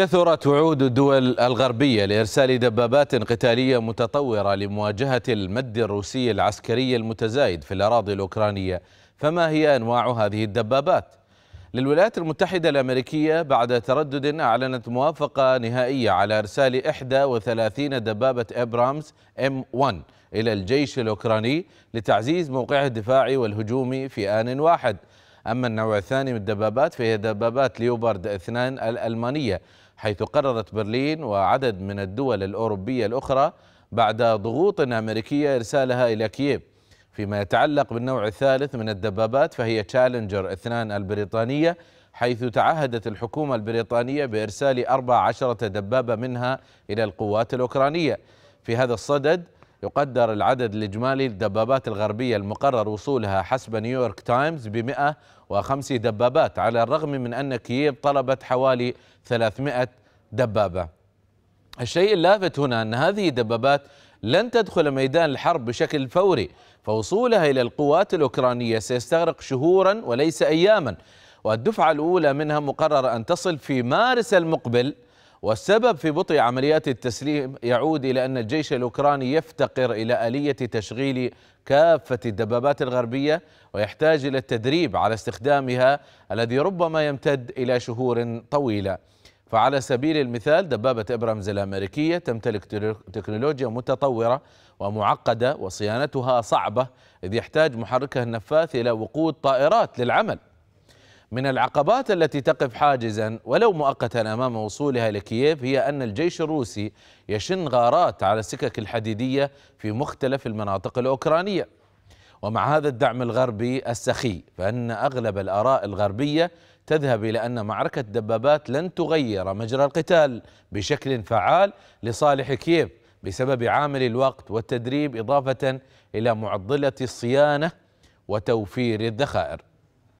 كثرت وعود الدول الغربية لإرسال دبابات قتالية متطورة لمواجهة المد الروسي العسكري المتزايد في الأراضي الأوكرانية فما هي أنواع هذه الدبابات؟ للولايات المتحدة الأمريكية بعد تردد أعلنت موافقة نهائية على إرسال 31 دبابة إبرامز M1 إلى الجيش الأوكراني لتعزيز موقعه الدفاعي والهجومي في آن واحد أما النوع الثاني من الدبابات فهي دبابات ليوبارد اثنان الألمانية حيث قررت برلين وعدد من الدول الأوروبية الأخرى بعد ضغوط أمريكية إرسالها إلى كييف فيما يتعلق بالنوع الثالث من الدبابات فهي تشالنجر اثنان البريطانية حيث تعهدت الحكومة البريطانية بإرسال 14 دبابة منها إلى القوات الأوكرانية في هذا الصدد يقدر العدد الإجمالي للدبابات الغربية المقرر وصولها حسب نيويورك تايمز ب 105 دبابات على الرغم من أن كييف طلبت حوالي 300 دبابة الشيء اللافت هنا أن هذه الدبابات لن تدخل ميدان الحرب بشكل فوري فوصولها إلى القوات الأوكرانية سيستغرق شهورا وليس أياما والدفعة الأولى منها مقررة أن تصل في مارس المقبل والسبب في بطء عمليات التسليم يعود إلى أن الجيش الأوكراني يفتقر إلى آلية تشغيل كافة الدبابات الغربية ويحتاج إلى التدريب على استخدامها الذي ربما يمتد إلى شهور طويلة فعلى سبيل المثال دبابة إبرامز الأمريكية تمتلك تكنولوجيا متطورة ومعقدة وصيانتها صعبة إذ يحتاج محركها النفاث إلى وقود طائرات للعمل من العقبات التي تقف حاجزا ولو مؤقتا امام وصولها لكييف هي ان الجيش الروسي يشن غارات على السكك الحديديه في مختلف المناطق الاوكرانيه. ومع هذا الدعم الغربي السخي فان اغلب الاراء الغربيه تذهب الى ان معركه الدبابات لن تغير مجرى القتال بشكل فعال لصالح كييف بسبب عامل الوقت والتدريب اضافه الى معضله الصيانه وتوفير الذخائر.